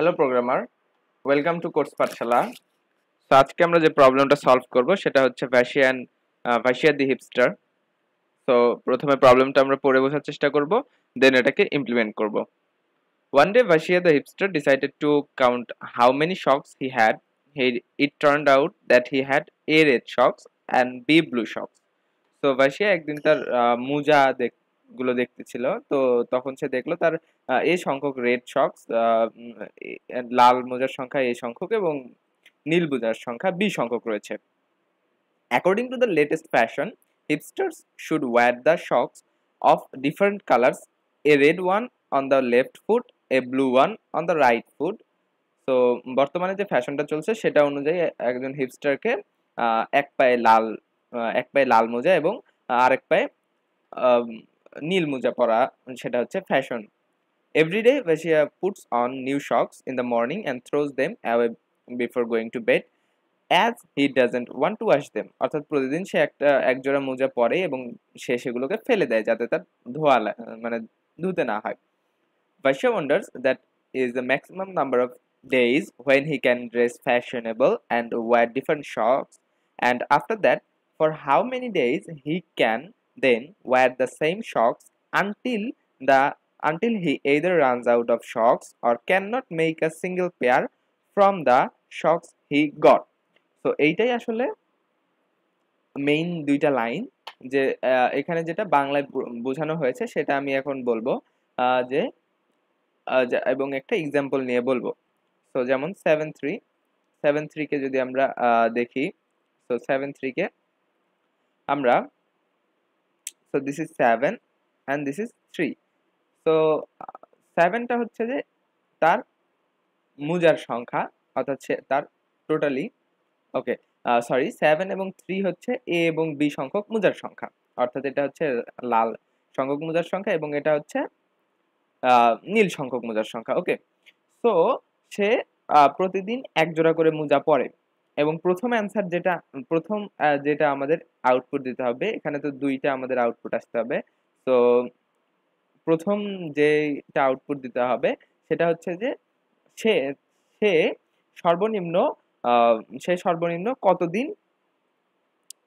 hello programmer welcome to course Pathshala তো আজকে আমরা যে প্রবলেমটা সলভ করব সেটা হচ্ছে ভ্যাসিয়ান ভ্যাসিয়া দি হিপস্টার তো প্রথমে প্রবলেমটা আমরা পড়ে বোঝার চেষ্টা করব দেন এটাকে ইমপ্লিমেন্ট করব one day Vasya the hipster decided to count how many socks he had he it turn out that he had a red socks and b blue socks তো ভাসিয়া একদিন তার মুজা দেখ গুলো দেখতেছিল তো তখন সে দেখলো তার এ সংখ্যক রেড সক্স লাল মোজার সংখ্যা এ সংখ্যক এবং নীল মোজার সংখ্যা বি সংখ্যক রয়েছে according to the latest fashion hipsters should wear the socks of different colours a red one on the left foot a blue one on the right foot তো বর্তমানে যে ফ্যাশনটা চলছে সেটা অনুযায়ী একজন হিপস্টারকে এক পায়ে লাল এক পায়ে লাল মোজা এবং আরেক পায়ে নীল মোজা পরা সেটা হচ্ছে fashion every day Vasya puts on new socks in the morning and throws them away before going to bed as he doesn't want to wash them অর্থাৎ প্রতিদিন সে একটা একজোড়া মোজা পরে এবং সে সেগুলোকে ফেলে দেয় যাতে তার ধোয়া মানে ধুতে না হয় Vaishya wonders that is the maximum number of days when he can dress fashionable and wear different shocks and after that for how many days he can then wear the same socks until the until he either runs out of socks or cannot make a single pair from the socks he got so এইটাই আসলে main দুইটা line যে এখানে যেটা বাংলায় বোঝানো হয়েছে সেটা আমি এখন বলবো যে এবং একটা এক্সাম্পল নিয়ে বলবো সো যেমন সেভেন 73 সেভেন থ্রিকে যদি আমরা দেখি তো 73 থ্রিকে আমরা so this is seven and this is three তো সেভেনটা হচ্ছে যে তার মুজার সংখ্যা অর্থাৎ তার টোটালি ওকে সরি সেভেন এবং থ্রি হচ্ছে এ এবং বি সংখ্যক মুজার সংখ্যা অর্থাৎ এটা হচ্ছে লাল সংখ্যক মুজার সংখ্যা এবং এটা হচ্ছে নীল সংখ্যক মুজার সংখ্যা ওকে সো সে প্রতিদিন এক জোড়া করে মুজা পড়ে এবং প্রথম অ্যান্সার যেটা প্রথম যেটা আমাদের আউটপুট দিতে হবে এখানে তো দুইটা আমাদের আউটপুট আসতে হবে তো প্রথম যেটা আউটপুট দিতে হবে সেটা হচ্ছে যে সে সে সর্বনিম্ন সে সর্বনিম্ন কতদিন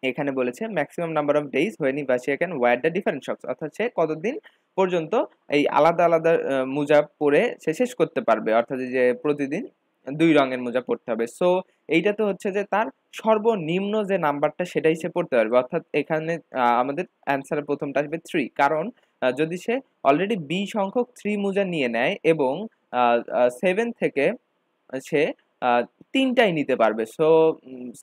এখানে বলেছে maximum number of days when ইভাসিয়া এখানে ওয়াইড দ্য ডিফারেন্ট শক্স অর্থাৎ সে কতদিন পর্যন্ত এই আলাদা আলাদা মোজা পরে সে শেষ করতে পারবে অর্থাৎ যে প্রতিদিন দুই রঙের মোজা পড়তে হবে সো এইটা তো হচ্ছে যে তার সর্বনিম্ন যে নাম্বারটা সেটাই সে পড়তে পারবে অর্থাৎ এখানে আমাদের অ্যান্সারের প্রথমটা আসবে থ্রি কারণ যদি সে অলরেডি বি সংখ্যক থ্রি মোজা নিয়ে নেয় এবং সেভেন থেকে সে তিনটাই নিতে পারবে so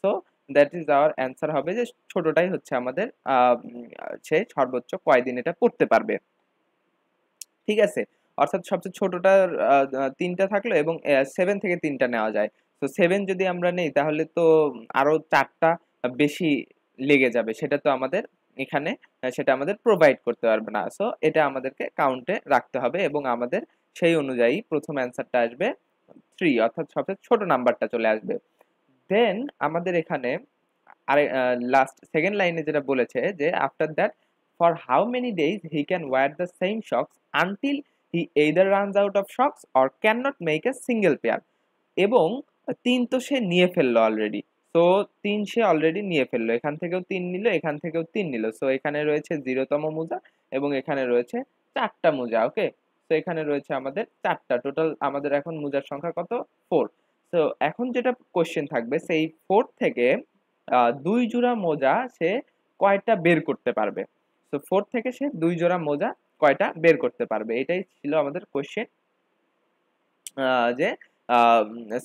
so that is our answer হবে যে ছোটটাই হচ্ছে আমাদের সে সর্বোচ্চ কয়দিন এটা পড়তে পারবে ঠিক আছে অর্থাৎ সবচেয়ে ছোটোটা তিনটা থাকলো এবং সেভেন থেকে তিনটা নেওয়া যায় তো সেভেন যদি আমরা নেই তাহলে তো আরও চারটা বেশি লেগে যাবে সেটা তো আমাদের এখানে সেটা আমাদের প্রোভাইড করতে পারবে না সো এটা আমাদেরকে কাউন্টে রাখতে হবে এবং আমাদের সেই অনুযায়ী প্রথম অ্যান্সারটা আসবে থ্রি অর্থাৎ সবচেয়ে ছোট নাম্বারটা চলে আসবে দেন আমাদের এখানে আরে লাস্ট সেকেন্ড লাইনে যেটা বলেছে যে after that for how many days he can wear the same socks until he either runs out of socks or can not make a single pair এবং তিন তো সে নিয়ে ফেললো অলরেডি তো তিন সে অলরেডি নিয়ে ফেললো এখান থেকেও তিন নিল এখান থেকেও তিন নিল সো এখানে রয়েছে জিরোতম মোজা এবং এখানে রয়েছে চারটা মোজা ওকে তো এখানে রয়েছে আমাদের চারটা টোটাল আমাদের এখন মোজার সংখ্যা কত ফোর তো এখন যেটা কোয়েশ্চেন থাকবে সেই ফোর থেকে দুই জোড়া মোজা সে কয়টা বের করতে পারবে তো ফোর থেকে সে দুই জোড়া মোজা কয়টা বের করতে পারবে এটাই ছিল আমাদের কোশ্চেন যে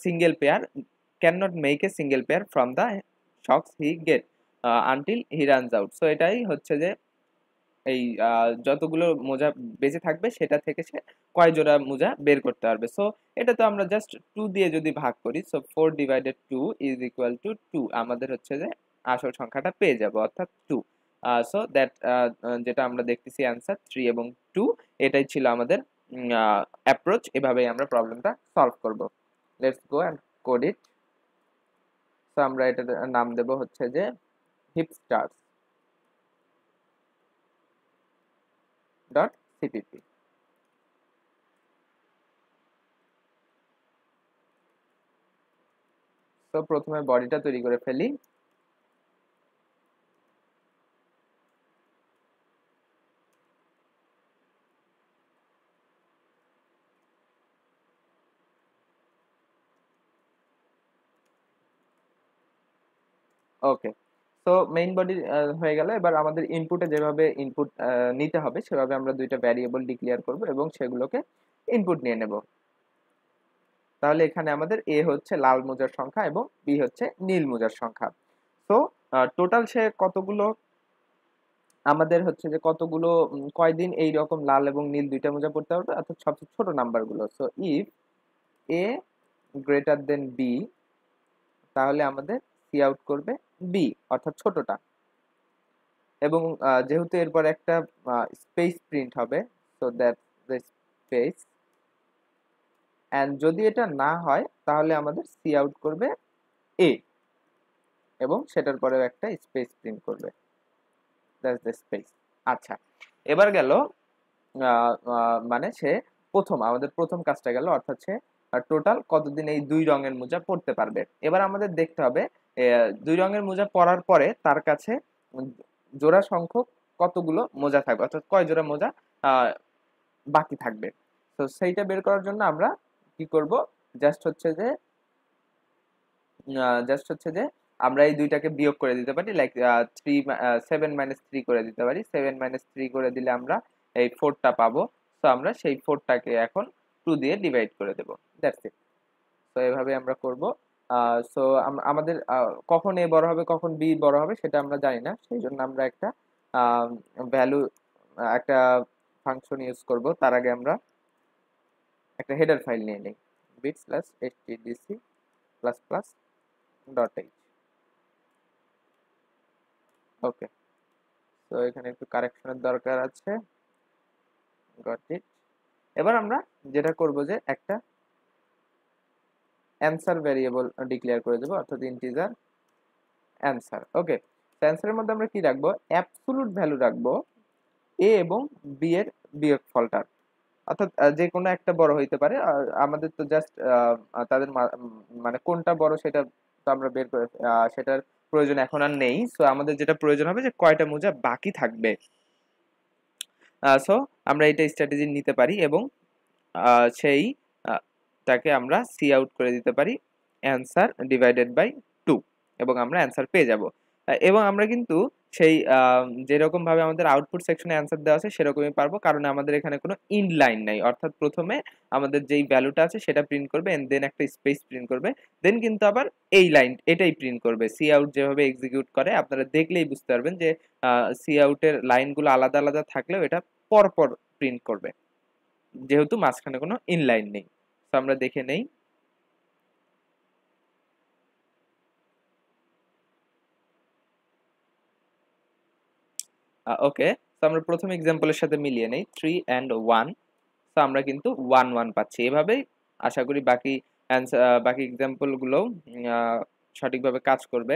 single pair can not make a single pair from the socks he get until he runs out so এটাই হচ্ছে যে এই যতগুলো মোজা বেঁচে থাকবে সেটা থেকে সে কয় জোড়া মোজা বের করতে পারবে সো এটা তো আমরা জাস্ট টু দিয়ে যদি ভাগ করি so four divided two is equal to two আমাদের হচ্ছে যে আসল সংখ্যাটা পেয়ে যাবো অর্থাৎ টু সো দ্যাট যেটা আমরা দেখতেছি অ্যান্সার থ্রি এবং টু এটাই ছিল আমাদের অ্যাপ্রোচ এভাবেই আমরা প্রবলেমটা সলভ করব let's go and code it so আমরা এটার নাম দেব হচ্ছে যে হিপস্টার্স ডট সিপিপি তো প্রথমে বডিটা তৈরি করে ফেলি ওকে তো মেইন বডি হয়ে গেল এবার আমাদের ইনপুটে যেভাবে ইনপুট uh, নিতে হবে সেভাবে আমরা দুইটা ভ্যারিয়েবল ডিক্লেয়ার করব এবং সেগুলোকে ইনপুট নিয়ে নেব তাহলে এখানে আমাদের এ হচ্ছে লাল মোজার সংখ্যা এবং বি হচ্ছে নীল মোজার সংখ্যা তো টোটাল সে কতগুলো আমাদের হচ্ছে যে কতগুলো কয়দিন এই রকম লাল এবং নীল দুইটা মোজা পড়তে পারবে অর্থাৎ সবচেয়ে ছোট নাম্বারগুলো so if A greater than B তাহলে আমাদের সি আউট করবে বি অর্থাৎ ছোটটা এবং যেহেতু এরপর একটা স্পেস প্রিন্ট হবে so that the space and যদি এটা না হয় তাহলে আমাদের সি আউট করবে এ এবং সেটার পরেও একটা স্পেস প্রিন্ট করবে দ্যাটস দ্য স্পেস আচ্ছা এবার গেল মানে সে প্রথম আমাদের প্রথম কাজটা গেল অর্থাৎ সে টোটাল কতদিন এই দুই রঙের মোজা পড়তে পারবে এবার আমাদের দেখতে হবে দুই রঙের মোজা পরার পরে তার কাছে জোড়া সংখ্যক কতগুলো মোজা থাকবে অর্থাৎ কয় জোড়া মোজা বাকি থাকবে তো সেইটা বের করার জন্য আমরা কি করব জাস্ট হচ্ছে যে জাস্ট হচ্ছে যে আমরা এই দুইটাকে বিয়োগ করে দিতে পারি like three seven minus three করে দিতে পারি সেভেন মাইনাস থ্রি করে দিলে আমরা এই ফোরটা পাবো তো আমরা সেই ফোরটাকে এখন টু দিয়ে ডিভাইড করে দেবো দ্যাটস ইট তো এভাবে আমরা করবো সো আমাদের কখন এ বড় হবে কখন বি বড় হবে সেটা আমরা জানি না সেই জন্য আমরা একটা ভ্যালু একটা ফাংশন ইউজ করব তার আগে আমরা একটা হেডার ফাইল নিয়ে নিই bit plus C plus plus dot H okay তো এখানে একটু কারেকশনের দরকার আছে গট ইট এবার আমরা যেটা করব যে একটা অ্যান্সার ভ্যারিয়েবল ডিক্লেয়ার করে দেবো অর্থাৎ ইন্টিজার অ্যান্সার ওকে অ্যান্সারের মধ্যে আমরা কি রাখবো অ্যাবসুলুট ভ্যালু রাখবো এ এবং বি এর বিয়োগ ফলটার অর্থাৎ যে কোনো একটা বড় হইতে পারে আমাদের তো জাস্ট তাদের মানে কোনটা বড় সেটা তো আমরা বের করে সেটার প্রয়োজন এখন আর নেই সো আমাদের যেটা প্রয়োজন হবে যে কয়টা মোজা বাকি থাকবে সো আমরা এটা স্ট্র্যাটেজি নিতে পারি এবং সেই তাকে আমরা সি আউট করে দিতে পারি অ্যান্সার ডিভাইডেড বাই টু এবং আমরা অ্যান্সার পেয়ে যাব এবং আমরা কিন্তু সেই যেরকমভাবে আমাদের আউটপুট সেকশনে অ্যান্সার দেওয়া আছে সেরকমই পারবো কারণ আমাদের এখানে কোনো ইন লাইন নাই অর্থাৎ প্রথমে আমাদের যেই ভ্যালুটা আছে সেটা প্রিন্ট করবে অ্যান্ড দেন একটা স্পেস প্রিন্ট করবে দেন কিন্তু আবার এই লাইন এটাই প্রিন্ট করবে সি আউট যেভাবে এক্সিকিউট করে আপনারা দেখলেই বুঝতে পারবেন যে সি আউটের লাইনগুলো আলাদা আলাদা থাকলেও এটা পরপর প্রিন্ট করবে যেহেতু মাঝখানে কোনো ইনলাইন নেই তো আমরা দেখে নেই ওকে তো আমরা প্রথম এক্সাম্পলের সাথে মিলিয়ে নেই থ্রি অ্যান্ড ওয়ান তো আমরা কিন্তু ওয়ান ওয়ান পাচ্ছি এভাবেই আশা করি বাকি বাকি এক্সাম্পলগুলো সঠিকভাবে কাজ করবে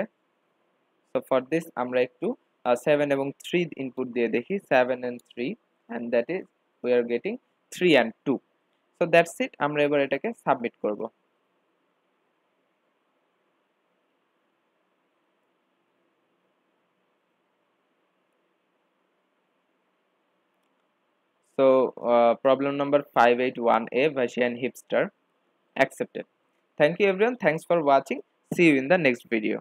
তো ফর দিস আমরা একটু সেভেন এবং থ্রি ইনপুট দিয়ে দেখি seven and three and that is we are getting three and two so that's it আমরা এবার এটাকে সাবমিট করব so uh, problem number 581a Vaishian hipster accepted thank you everyone thanks for watching see you in the next video